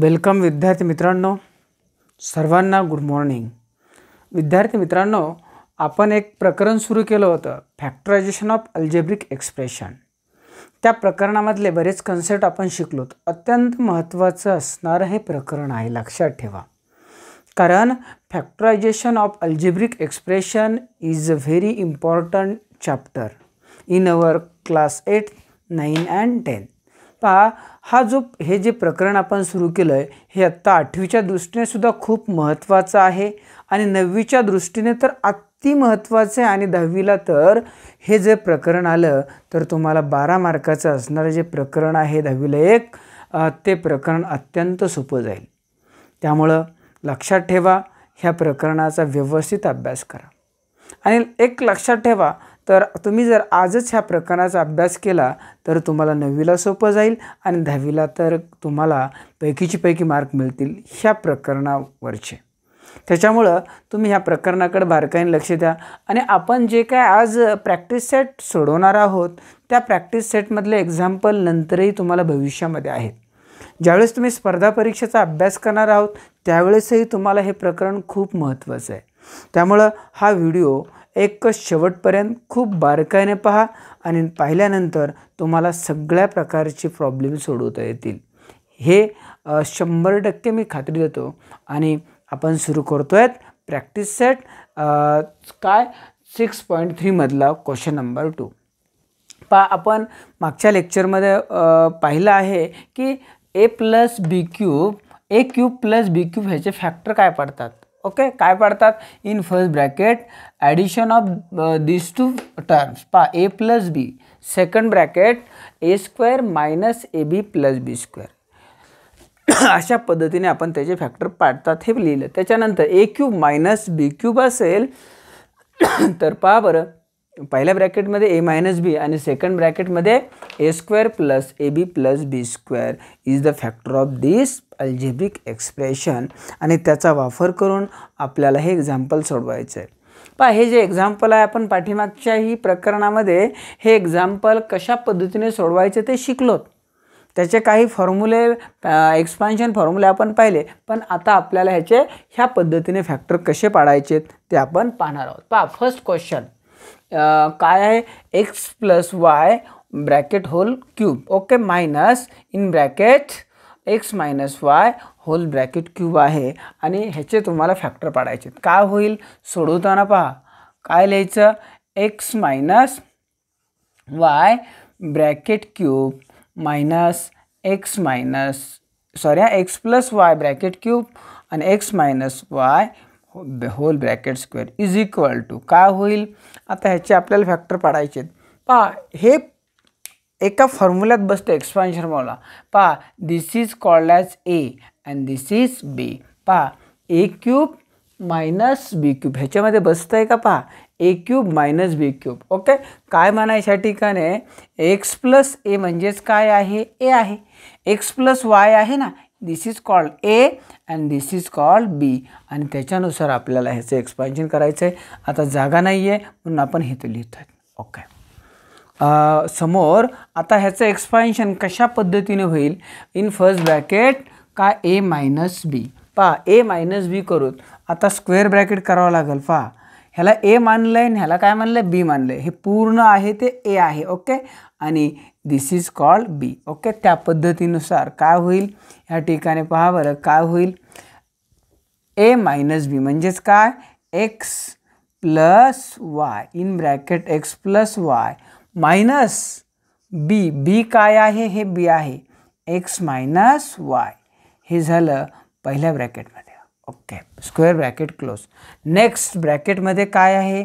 Welcome विद्यार्थी मित्रांनो सर्वांना गुड मॉर्निंग विद्यार्थी मित्रांनो आपण एक प्रकरण सुरू केलं होतं फॅक्टरायझेशन ऑफ अल्जेब्रिक एक्सप्रेशन त्या प्रकरणामधले बरेच कन्सेप्ट आपण शिकलो अत्यंत महत्त्वाचं असणारं हे प्रकरण आहे लक्षात ठेवा कारण factorisation of algebraic expression is a very important chapter in our class eight nine and ten पहा हा जो हे जे प्रकरण आपण सुरू केलं आहे हे आत्ता आठवीच्या दृष्टीने सुद्धा खूप महत्त्वाचं आहे आणि नववीच्या दृष्टीने तर अति महत्त्वाचं आहे आणि दहावीला तर हे जे प्रकरण आलं तर तुम्हाला बारा मार्काचं असणारं जे प्रकरण आहे दहावीला एक ते प्रकरण अत्यंत सोपं जाईल त्यामुळं लक्षात ठेवा ह्या प्रकरणाचा व्यवस्थित अभ्यास करा आणि एक लक्षात ठेवा तर तुम्ही जर आजच ह्या प्रकरणाचा अभ्यास केला तर तुम्हाला नववीला सोपं जाईल आणि दहावीला तर तुम्हाला पैकीची पैकी मार्क मिळतील ह्या प्रकरणावरचे त्याच्यामुळं तुम्ही ह्या प्रकरणाकडे बारकाईने लक्ष द्या आणि आपण जे काय आज प्रॅक्टिस सेट सोडवणार आहोत त्या प्रॅक्टिस सेटमधले एक्झाम्पल नंतरही तुम्हाला भविष्यामध्ये आहेत ज्यावेळेस तुम्ही स्पर्धा परीक्षेचा अभ्यास करणार आहोत त्यावेळेसही तुम्हाला हे प्रकरण खूप महत्त्वाचं आहे त्यामुळं हा व्हिडिओ एक शेवटपर्यंत खूप बारकाईने पहा आणि पाहिल्यानंतर तुम्हाला सगळ्या प्रकारचे प्रॉब्लेम सोडवता येतील हे शंभर टक्के मी खात्री देतो आणि आपण सुरू करतो आहेत प्रॅक्टिस सेट काय सिक्स पॉईंट थ्रीमधला क्वेश्चन नंबर टू पा आपण मागच्या लेक्चरमध्ये पाहिलं आहे की a plus b cube a cube plus b cube ह्याचे फॅक्टर काय पडतात ओके काय पाडतात in first bracket addition of this two terms पा a plus b second bracket a square minus a b plus b square अशा पद्धतीने आपण त्याचे फॅक्टर पाडतात हे लिहिलं त्याच्यानंतर a cube minus b cube असेल तर पा बरं पहिल्या ब्रॅकेटमध्ये ए मायनस बी आणि सेकंड ब्रॅकेटमध्ये a square plus a b plus b square is the factor of this algebraic expression आणि त्याचा वापर करून आपल्याला हे एक्झाम्पल सोडवायचं आहे पहा हे जे एक्झाम्पल आहे आपण पाठीमागच्याही प्रकरणामध्ये हे एक्झाम्पल कशा पद्धतीने सोडवायचे ते शिकलोत त्याचे काही फॉर्म्युले एक्सपान्शन फॉर्म्युले आपण पाहिले पण आता आपल्याला ह्याचे ह्या पद्धतीने फॅक्टर कसे पाडायचे ते आपण पाहणार आहोत पहा फर्स्ट क्वेश्चन काय आहे x plus y bracket whole cube okay minus in bracket x minus y whole bracket cube आहे आणि ह्याचे तुम्हाला फॅक्टर पाडायचे काय होईल सोडवताना पहा काय लिहायचं x minus y bracket cube minus x minus sorry x plus y bracket cube आणि x minus y whole bracket square is equal to का होईल आता ह्याचे आपल्याला फॅक्टर पाडायचे आहेत पहा हे एका फॉर्म्युल्यात बसतं एक्सपान्शन फॉर्म्युला पा this is called as a and this is b पा a cube minus b cube ह्याच्यामध्ये बसतं आहे का पहा a cube minus b cube okay काय म्हणायच्या ठिकाण ठिकाणी एक्स प्लस ए म्हणजेच काय आहे ए आहे एक्स प्लस वाय आहे ना this is called a and this is called b आणि त्याच्यानुसार आपल्याला ह्याचं एक्सपॅन्शन करायचं आहे आता जागा नाही आहे म्हणून आपण हे तर लिहितो आहे ओके समोर आता ह्याचं एक्सपान्शन कशा पद्धतीने होईल इन फर्स्ट ब्रॅकेट का ए मायनस बी पा ए मायनस बी करून आता स्क्वेअर ब्रॅकेट करावं लागेल पहा ह्याला ए मानलं आहे ह्याला काय मानलं आहे बी मानलं आहे हे पूर्ण आहे ते ए आहे ओके आणि this is called b okay त्या पद्धतीनुसार काय होईल ह्या ठिकाणी पहा बरं काय होईल ए मायनस बी म्हणजेच काय x plus y in bracket x plus y minus b b काय आहे हे बी आहे एक्स मायनस वाय हे झालं पहिल्या ब्रॅकेटमध्ये okay square bracket close next ब्रॅकेटमध्ये काय आहे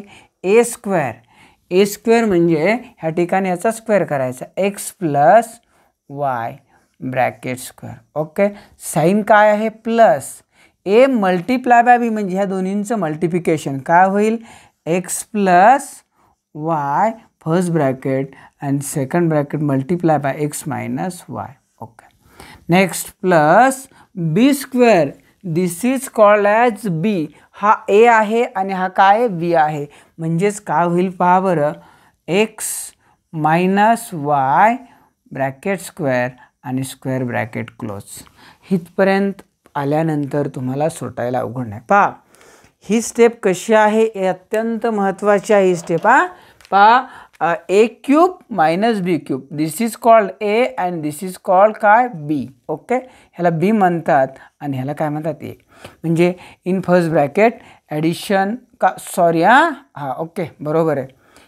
ए स्क्वेअर ए स्क्वेअर म्हणजे ह्या ठिकाणी याचा स्क्वेअर करायचा x plus y bracket square okay sign काय आहे plus a multiply by b म्हणजे ह्या दोन्हींचं मल्टिफिकेशन काय होईल x plus y first bracket and second bracket multiply by x minus y okay next plus b square this is called as b हा a आहे आणि हा काय बी आहे म्हणजेच का होईल पहा बरं x minus y bracket square आणि स्क्वेअर ब्रॅकेट क्लोज इथपर्यंत आल्यानंतर तुम्हाला सोटायला अवघड नाही पहा ही स्टेप कशी आहे हे अत्यंत महत्त्वाची आहे ही स्टेप हा पहा a cube minus b cube this is called a and this is called काय बी ओके ह्याला बी म्हणतात आणि ह्याला काय म्हणतात ए म्हणजे इन फर्स्ट ब्रॅकेट ॲडिशन का सॉरी हां हां ओके बरोबर आहे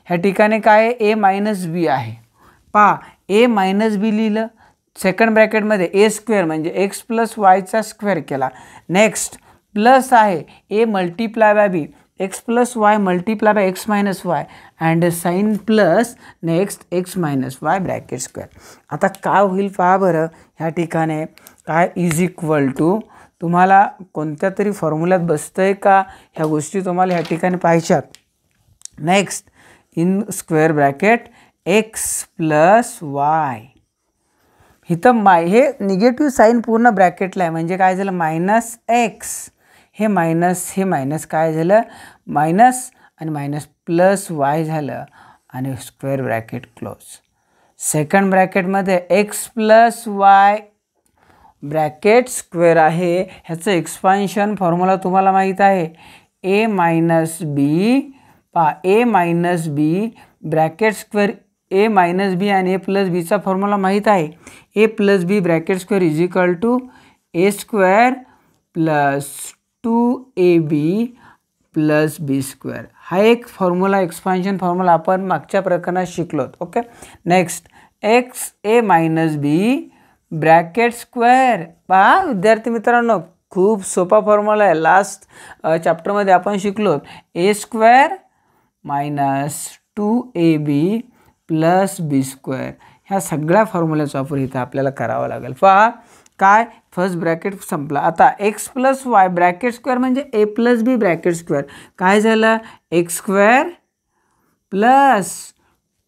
ह्या ठिकाणी काय ए मायनस बी आहे पा ए मायनस बी लिहिलं सेकंड ब्रॅकेटमध्ये ए स्क्वेअर म्हणजे एक्स प्लस वायचा स्क्वेअर केला नेक्स्ट प्लस आहे a multiply by b x plus y multiplied by x minus y and sign plus next x minus y bracket square आता काय होईल पहा बरं ह्या ठिकाणे काय इज इक्वल टू तुम्हाला कोणत्या तरी फॉर्म्युल्यात बसतं आहे का ह्या गोष्टी तुम्हाला ह्या ठिकाणी पाहिजेत next in square bracket x plus y इथं माय हे निगेटिव्ह साईन पूर्ण ब्रॅकेटला आहे म्हणजे काय झालं मायनस एक्स हे मायनस हे मायनस काय झालं मायनस आणि मायनस प्लस वाय झालं आणि स्क्वेअर ब्रॅकेट क्लोज सेकंड ब्रॅकेटमध्ये x plus y bracket square आहे ह्याचं एक्सपान्शन फॉर्म्युला तुम्हाला माहीत आहे ए मायनस बी पा a minus b bracket square a minus b आणि ए प्लस बीचा फॉर्म्युला माहीत आहे a plus b bracket square is equal to a square plus two a b plus b square हा एक फॉर्म्युला एक्सपान्शन फॉर्म्युला आपण मागच्या प्रकरणात शिकलो okay next x a minus b bracket square पहा विद्यार्थी मित्रांनो खूप सोपा फॉर्म्युला आहे लास्ट चॅप्टरमध्ये आपण शिकलो a square minus two a b plus b square ह्या सगळ्या फॉर्म्युलाचा वापर इथं आपल्याला करावा लागेल पहा काय फर्स्ट ब्रॅकेट संपला आता x plus y bracket square म्हणजे a plus b bracket square काय झालं x square plus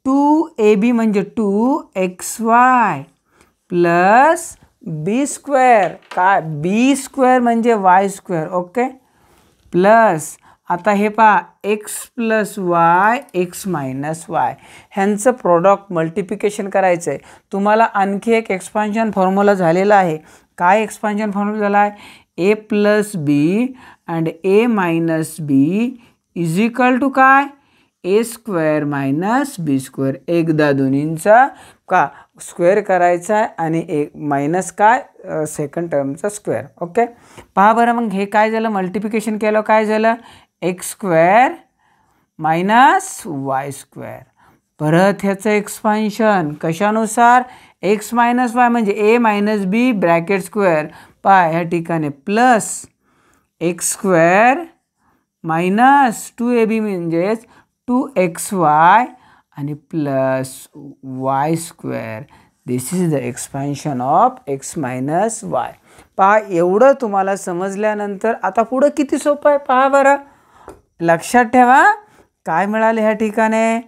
two a b म्हणजे two x y plus b square काय बी स्क्वेअर म्हणजे वाय स्क्वेअर ओके प्लस आता हे पहा x plus y x minus y ह्यांचं प्रॉडक्ट मल्टिप्लिकेशन करायचं आहे तुम्हाला आणखी एक एक्सपान्शन फॉर्म्युला झालेला आहे काय एक्सपान्शन फॉर्म्युला झाला आहे a plus b and a minus b is equal to काय a square minus b square एकदा दोन्हींचा का स्क्वेअर करायचा आहे आणि एक मायनस काय सेकंड टर्मचा स्क्वेअर ओके पहा बरं मग हे काय झालं मल्टिप्लिकेशन केलं काय झालं x square minus y square परत ह्याचं एक्सपान्शन कशानुसार एक्स मायनस वाय म्हणजे a minus b bracket square पाय ह्या ठिकाणी plus x square minus two a b म्हणजेच टू एक्स वाय आणि plus y square this is the expansion of x minus y पहा एवढं तुम्हाला समजल्यानंतर आता पुढं किती सोपं आहे पहा बरं लक्षात ठेवा काय मिळाले ह्या ठिकाणे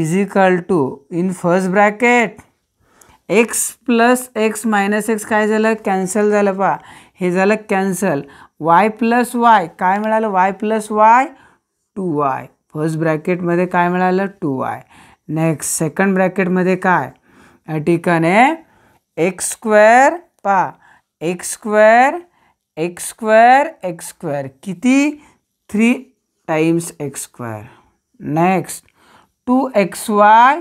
is equal to in first bracket x plus x minus x काय झालं कॅन्सल झालं पा हे झालं कॅन्सल वाय प्लस वाय काय मिळालं y plus y two y first ब्रॅकेटमध्ये काय मिळालं टू वाय नेक्स्ट सेकंड ब्रॅकेटमध्ये काय या ठिकाणे एक्स स्क्वेअर पा x square x square x square किती three times x times next two x y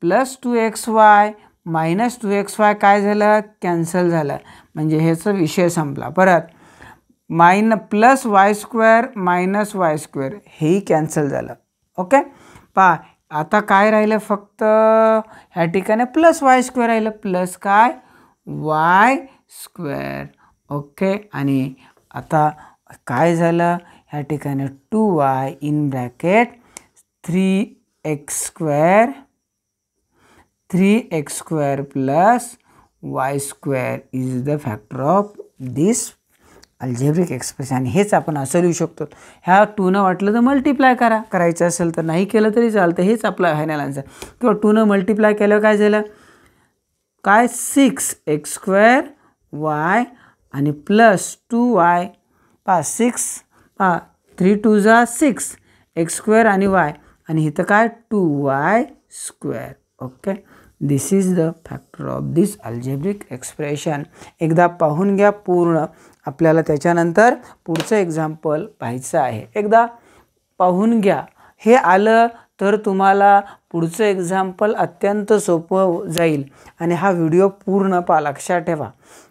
plus two x y minus two x y काय झालं कॅन्सल झालं म्हणजे ह्याचा विषय संपला परत मायन plus y square minus y square हेही कॅन्सल झालं ओके पहा आता काय राहिलं फक्त ह्या ठिकाणी प्लस वाय स्क्वेअर राहिलं प्लस काय वाय स्क्वेअर ओके आणि आता काय झालं ह्या ठिकाणी two y in bracket three x square three x square plus y square is the factor of this algebraic expression हेच आपण असं लिहू शकतो ह्या टूनं वाटलं तर मल्टिप्लाय करा करायचं असेल तर नाही केलं तरी चालतं हेच आपलं फायनल आन्सर किंवा टूनं मल्टिप्लाय केलं काय झालं काय सिक्स एक्स स्क्वेअर वाय आणि प्लस टू वाय पाच सिक्स पा थ्री टू जा सिक्स एक्स स्क्वेअर आणि वाय आणि इथं काय two y square okay this is the factor of this algebraic expression एकदा पाहून घ्या पूर्ण आपल्याला त्याच्यानंतर पुढचं एक्झाम्पल पाहायचं आहे एकदा पाहून घ्या हे आलं तर तुम्हाला पुढचं एक्झाम्पल अत्यंत सोपं जाईल आणि हा व्हिडिओ पूर्ण पा लक्षात ठेवा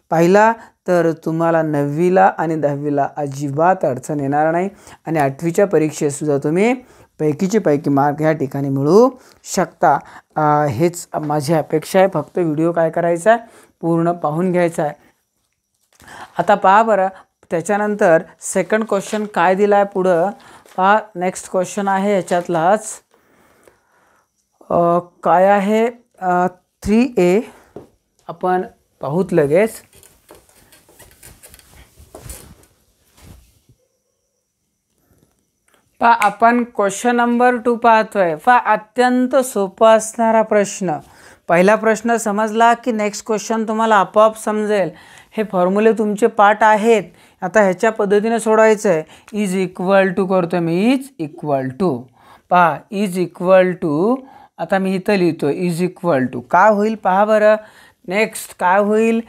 पहिला तर तुम्हाला नववीला आणि दहावीला अजिबात अडचण येणार नाही आणि आठवीच्या परीक्षेतसुद्धा तुम्ही पैकीचे पैकी मार्क ह्या ठिकाणी मिळू शकता हेच माझी अपेक्षा आहे फक्त व्हिडिओ काय करायचा आहे पूर्ण पाहून घ्यायचा आहे आता पहा बरं त्याच्यानंतर सेकंड क्वेश्चन काय दिला आहे पुढं पहा नेक्स्ट क्वेश्चन आहे याच्यातलाच काय आहे थ्री ए आपण पाहूत लगेच पा आपण क्वेश्चन नंबर टू पाहतोय फार अत्यंत सोपा असणारा प्रश्न पहिला प्रश्न समजला की नेक्स्ट क्वेश्चन तुम्हाला आपोआप समजेल हे फॉर्म्युले तुमचे पाठ आहेत आता ह्याच्या पद्धतीने सोडवायचं आहे इज इक्वल टू करतो मी इज इक्वल टू पहा इज इक्वल टू आता मी इथं लिहितो इज इक्वल टू काय होईल पहा बरं नेक्स्ट काय होईल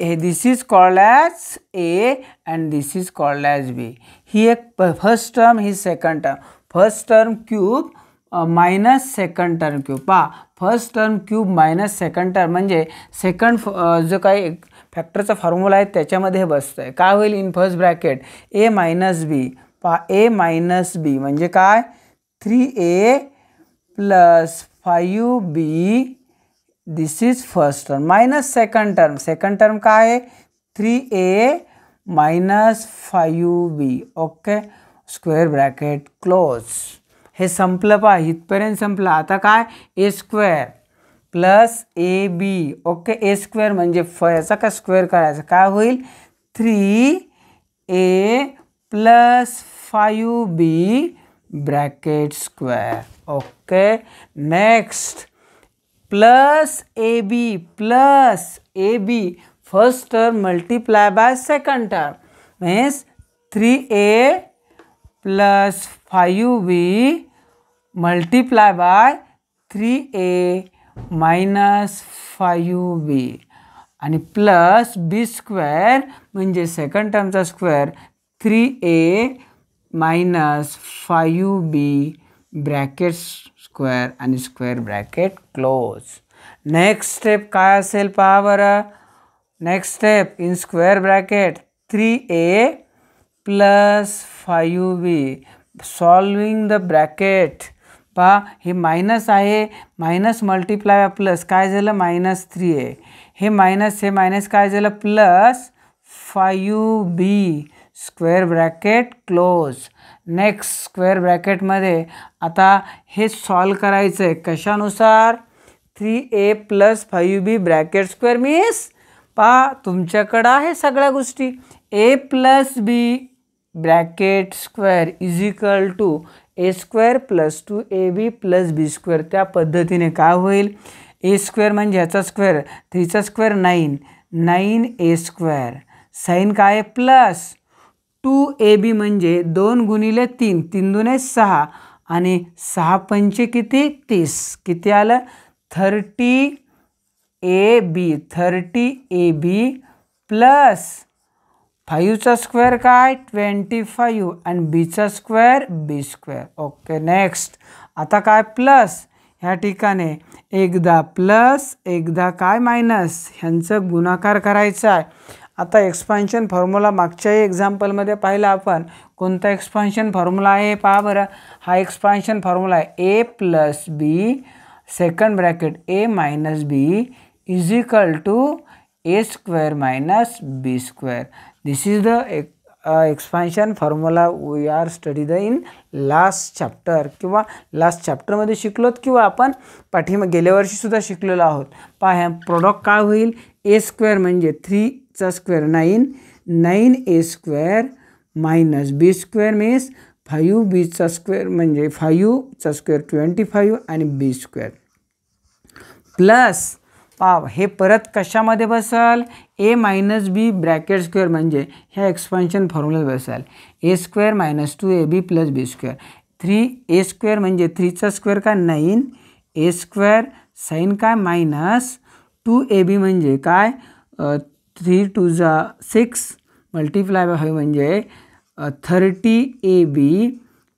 हे this is called as a and this is called as b ही एक फर्स्ट टर्म ही second term first term cube minus second term cube पहा first term cube minus second term म्हणजे सेकंड जो काही फॅक्टरचा फॉर्म्युला आहे त्याच्यामध्ये हे बसतं आहे काय होईल in first bracket a minus b पहा ए मायनस बी म्हणजे काय three a plus five b this is first term minus second term second term काय आहे three a minus five b okay square bracket close हे संपलं पहा इथपर्यंत संपलं आता काय a square plus a b okay a square म्हणजे फ याचा का स्क्वेअर करायचा काय होईल three a plus five b bracket square okay next plus a b plus a b first term term by second term means 3a plus 5b by three a minus five b आणि plus b square म्हणजे second टर्मचा square three a minus five b bracket square आणि square bracket close next step काय असेल पहा बरं in square bracket three a 3a plus 5b. Solving the bracket पहा हे मायनस आहे मायनस मल्टिप्लाय प्लस काय झालं मायनस थ्री ए हे मायनस हे मायनस काय झालं plus five b square bracket close next square ब्रॅकेटमध्ये आता हे सॉल्व करायचं आहे कशानुसार three a plus five b bracket square means पा तुमच्याकडं आहे सगळ्या गोष्टी a plus b bracket square is equal to a square plus two a b plus b square त्या पद्धतीने का होईल ए स्क्वेअर म्हणजे ह्याचा स्क्वेअर थ्रीचा square nine nine a square sign काय आहे प्लस टू ए बी म्हणजे दोन गुणिले तीन तीन दुने सहा आणि सहा पंचे किती तीस किती आलं thirty a b thirty a b plus फाईव्हचा स्क्वेअर काय ट्वेंटी फाईव्ह आणि बीचा square b square okay next आता काय प्लस ह्या ठिकाणी एकदा प्लस एकदा काय मायनस ह्यांचं गुणाकार करायचा आहे आता एक्सपान्शन फॉर्म्युला मागच्याही एक्झाम्पलमध्ये पाहिलं आपण कोणता एक्सपान्शन फॉर्म्युला आहे पहा बरं हा एक्सपान्शन फॉर्म्युला आहे a plus b second bracket a minus b is two a a square b b square. Is the the uh, expansion formula we are studied in last chapter किंवा last chapterमध्ये शिकलोत किंवा आपण पाठीमा गेल्या वर्षीसुद्धा शिकलेलो आहोत पहा प्रोडक्ट काय होईल ए स्क्वेअर म्हणजे थ्रीचा square nine nine a square minus b square means five बीचा स्क्वेअर म्हणजे फायूचा स्क्वेअर ट्वेंटी फायू आणि बी स्क्वेअर प्लस पाव हे परत कशामध्ये बसाल a minus b bracket square म्हणजे ह्या एक्सपान्शन फॉर्म्युलात बसाल a square minus two a b plus b square three a square म्हणजे थ्रीचा स्क्वेअर काय नाईन ए स्क्वेअर साईन काय मायनस टू ए बी म्हणजे काय थ्री टू जा सिक्स मल्टिप्लाय बाय म्हणजे thirty a b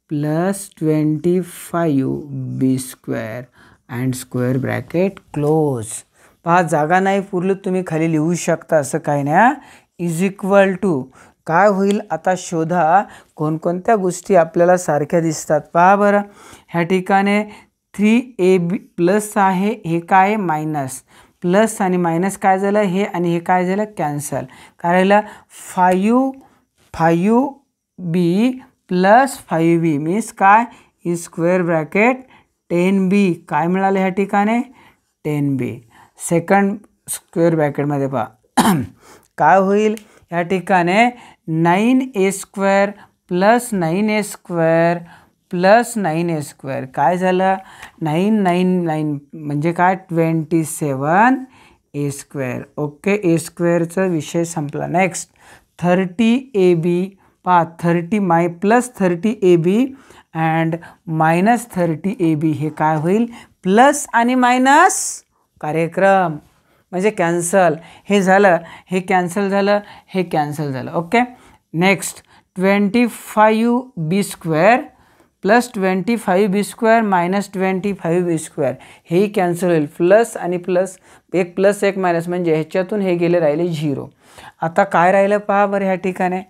plus twenty five b square and square bracket close पहा जागा नाही पुरलं तुम्ही खाली लिहू शकता असं काय नाही इज इक्वल टू काय होईल आता शोधा कोणकोणत्या गोष्टी आपल्याला सारख्या दिसतात पहा बरं ह्या ठिकाणी थ्री ए बी प्लस आहे हे काय मायनस प्लस आणि मायनस काय झालं हे आणि हे काय झालं कॅन्सल काय five five b plus five b means काय स्क्वेअर ब्रॅकेट टेन बी काय मिळालं ह्या ठिकाणी टेन बी सेकंड स्क्वेअर ब्रॅकेटमध्ये पहा काय होईल या ठिकाणी nine a square plus nine a square plus nine a square काय झालं नाईन नाईन नाईन म्हणजे काय twenty seven a square okay a स्क्वेअरचं विषय संपला नेक्स्ट थर्टी ए बी पहा थर्टी माय plus thirty a b and minus thirty a b हे काय होईल प्लस आणि मायनस कार्यक्रम म्हणजे कॅन्सल हे झालं हे कॅन्सल झालं हे कॅन्सल झालं okay next twenty five b square plus twenty five b square minus twenty five b square हेही कॅन्सल होईल प्लस आणि प्लस एक प्लस एक मायनस म्हणजे ह्याच्यातून हे गेले राहिले झिरो आता काय राहिलं पहा बरं ह्या ठिकाणी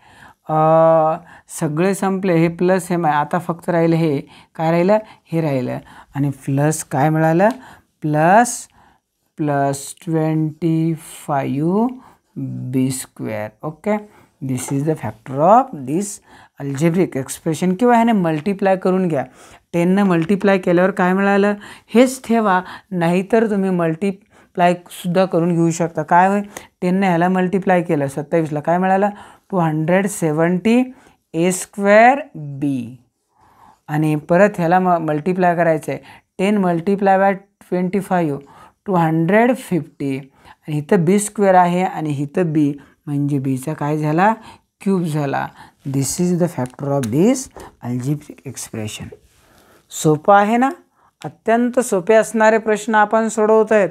सगळे संपले हे प्लस हे माय आता फक्त राहिलं हे काय राहिलं हे राहिलं आणि प्लस काय मिळालं plus plus twenty plus b square okay this is the factor of this algebraic expression किंवा ह्याने मल्टिप्लाय करून घ्या टेननं मल्टिप्लाय केल्यावर काय मिळालं हेच ठेवा नाहीतर तुम्ही मल्टिप्लायसुद्धा करून घेऊ शकता काय होईल टेननं ह्याला मल्टिप्लाय केलं सत्तावीसला काय मिळालं two hundred seventy a square b आणि परत ह्याला म मल्टिप्लाय करायचं आहे ten multiply by twenty five two hundred fifty आणि इथं बी स्क्वेअर आहे आणि इथं बी म्हणजे बीचा काय झाला क्यूब झाला this is the factor of this algebraic expression सोपं आहे ना अत्यंत सोपे असणारे प्रश्न आपण सोडवत आहेत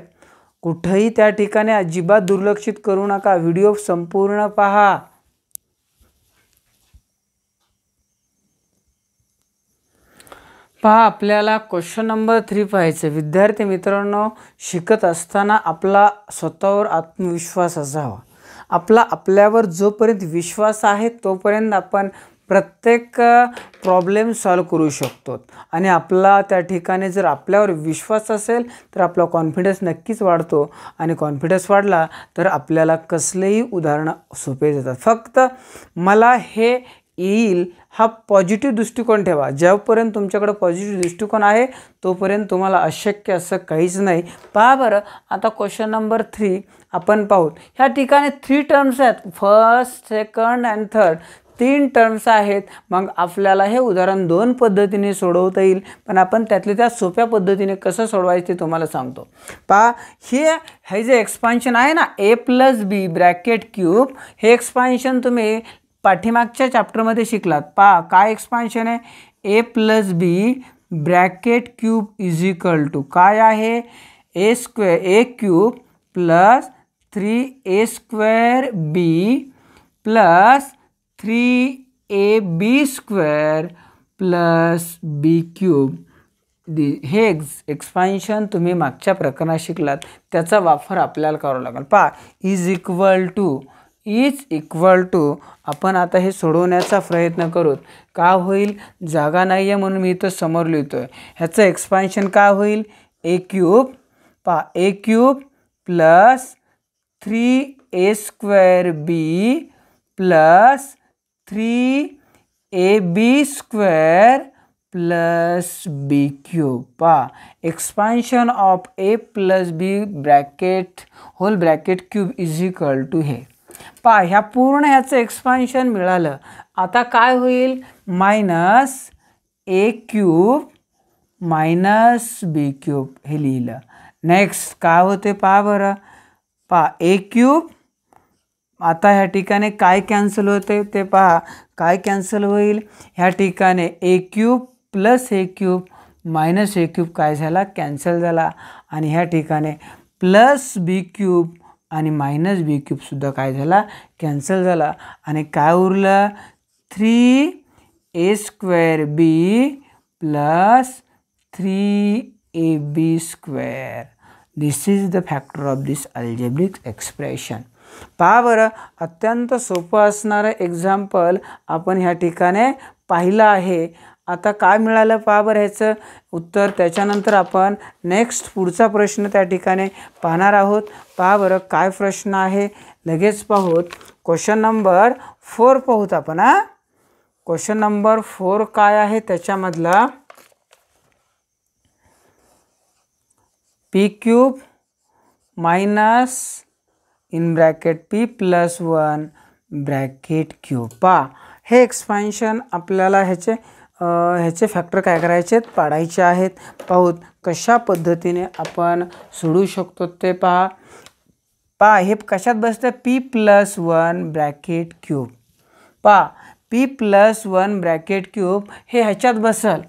कुठंही त्या ठिकाणी अजिबात दुर्लक्षित करू नका व्हिडिओ संपूर्ण पहा पहा आपल्याला क्वेश्चन नंबर थ्री पाहायचं विद्यार्थी मित्रांनो शिकत असताना आपला स्वतःवर आत्मविश्वास असावा आपला आपल्यावर जोपर्यंत विश्वास आहे तोपर्यंत आपण प्रत्येक प्रॉब्लेम सॉल्व करू शकतो आणि आपला त्या ठिकाणी जर आपल्यावर विश्वास असेल तर आपला कॉन्फिडन्स नक्कीच वाढतो आणि कॉन्फिडन्स वाढला तर आपल्याला कसलेही उदाहरणं सोपे जातात फक्त मला हे येईल हा पॉझिटिव्ह दृष्टिकोन ठेवा ज्यापर्यंत तुमच्याकडं पॉझिटिव्ह दृष्टिकोन आहे तोपर्यंत तुम्हाला अशक्य असं काहीच नाही पहा बरं आता क्वेश्चन नंबर थ्री आपण पाहू ह्या ठिकाणी थ्री टर्म्स आहेत फर्स्ट सेकंड अँड थर्ड तीन टर्म्स आहेत मग आपल्याला हे उदाहरण दोन पद्धतीने सोडवता येईल पण आपण त्यातल्या त्या सोप्या पद्धतीने कसं सोडवायचं ते तुम्हाला सांगतो पहा हे हे जे एक्सपान्शन आहे ना a plus b bracket cube हे एक्सपान्शन तुम्ही पाठीमागच्या चॅप्टरमध्ये शिकलात पा काय एक्सपान्शन आहे a plus b bracket cube is equal to काय आहे a square a cube plus three a square b plus three a b square plus b cube the हे एक्स एक्सपान्शन तुम्ही मागच्या प्रकरणात शिकलात त्याचा वापर आपल्याला करावा लागेल पहा is equal to is equal to आपण आता हे सोडवण्याचा प्रयत्न करू का होईल जागा नाही आहे म्हणून मी इथं समोर लिहितो आहे ह्याचं एक्सपान्शन का होईल ए क्यूब पा a cube plus three a square b plus three a b square plus b cube पा expansion of a plus b bracket whole bracket cube is equal to हे पा ह्या पूर्ण ह्याचं एक्सपान्शन मिळालं आता काय होईल minus a cube minus b cube हे लिहिलं नेक्स्ट काय होते पहा बरं पहा ए क्यूब आता ह्या ठिकाणी काय कॅन्सल होते ते पहा काय कॅन्सल होईल ह्या ठिकाणी a cube plus a cube minus a cube काय झाला कॅन्सल झाला आणि ह्या ठिकाणी प्लस बी क्यूब आणि मायनस बी क्यूबसुद्धा काय झाला कॅन्सल झाला आणि काय उरलं three a square b plus three a b square this is the factor of this algebraic expression पहा बरं अत्यंत सोपं असणारं एक्झाम्पल आपण ह्या ठिकाणी पाहिलं आहे आता काय मिळालं पहा बरं ह्याचं उत्तर त्याच्यानंतर आपण नेक्स्ट पुढचा प्रश्न त्या ठिकाणी पाहणार आहोत पहा बरं काय प्रश्न आहे लगेच पाहूत क्वेश्चन नंबर फोर पाहूत आपण हां क्वेश्चन नंबर फोर काय आहे त्याच्यामधला p cube minus in bracket p plus one bracket cube पा हे एक्सपान्शन आपल्याला ह्याचे ह्याचे फॅक्टर काय करायचे आहेत पाडायचे आहेत पाहूत कशा पद्धतीने आपण सोडू शकतो ते पहा पहा हे कशात बसतं p plus one bracket cube पा p plus one bracket cube हे ह्याच्यात बसल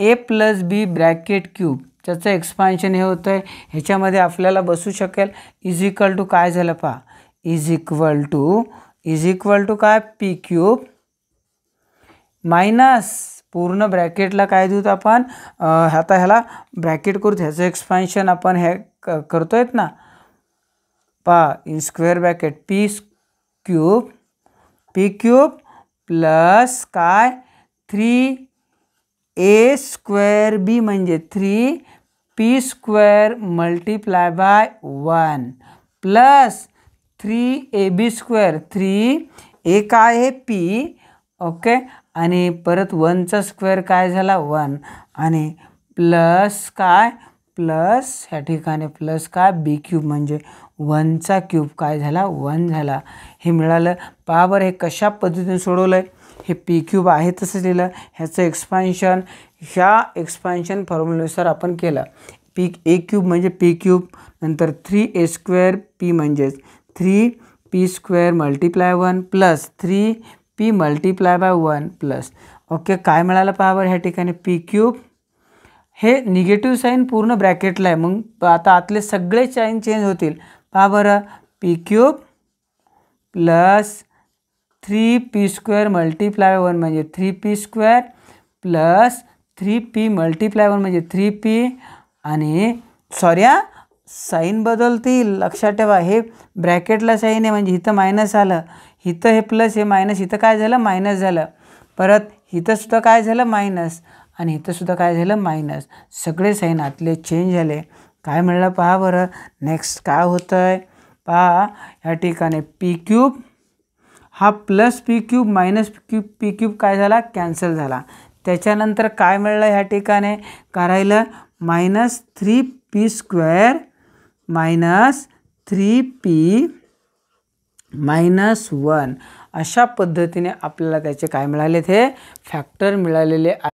a plus b bracket cube त्याचं एक्सपान्शन हे होतं आहे ह्याच्यामध्ये आपल्याला बसू शकेल इज इक्वल टू काय झालं पहा is equal to is equal to काय पी क्यूब मायनस पूर्ण ब्रॅकेटला काय देऊत आपण आता ह्याला ब्रॅकेट करू ह्याचं एक्सपान्शन आपण हे क करतो आहेत ना पा in square bracket p cube p cube plus काय थ्री ए स्क्वेअर बी म्हणजे three p square multiply by one plus three a b square three a काय आहे पी ओके आणि परत वनचा स्क्वेअर काय झाला वन आणि प्लस काय प्लस ह्या ठिकाणी प्लस काय बी क्यूब म्हणजे वनचा क्यूब काय झाला वन झाला हे मिळालं पावर हे कशा पद्धतीने सोडवलं आहे हे पी क्यूब आहे तसं लिहिलं ह्याचं एक्सपान्शन ह्या एक्सपान्शन फॉर्म्युलेनुसार आपण केलं पी ए क्यूब म्हणजे पी क्यूब नंतर थ्री ए स्क्वेअर पी म्हणजेच three p square multiply one plus three p multiply by one plus okay काय मिळालं पहा ह्या ठिकाणी पी क्यूब हे निगेटिव्ह साईन पूर्ण ब्रॅकेटला आहे मग आता आतले सगळे साईन चेंज होतील पहा बरं p cube plus three p square multiply one म्हणजे three p square plus three p multiply one म्हणजे थ्री पी आणि सॉरी आ साईन बदलतील लक्षात ठेवा हे ब्रॅकेटला साईन आहे म्हणजे इथं मायनस आलं हिथं हे प्लस हे मायनस इथं काय झालं मायनस झालं परत इथंसुद्धा काय झालं मायनस आणि इथंसुद्धा काय झालं मायनस सगळे साईन आतले चेंज झाले काय म्हणलं पहा बरं नेक्स्ट काय होतं आहे पहा ह्या ठिकाणी पी क्यूब हा plus p cube minus p cube p cube काय झाला कॅन्सल झाला त्याच्यानंतर काय मिळलं ह्या ठिकाणी करायला minus three p square minus three p minus one अशा पद्धतीने आपल्याला त्याचे काय मिळाले ते फॅक्टर मिळालेले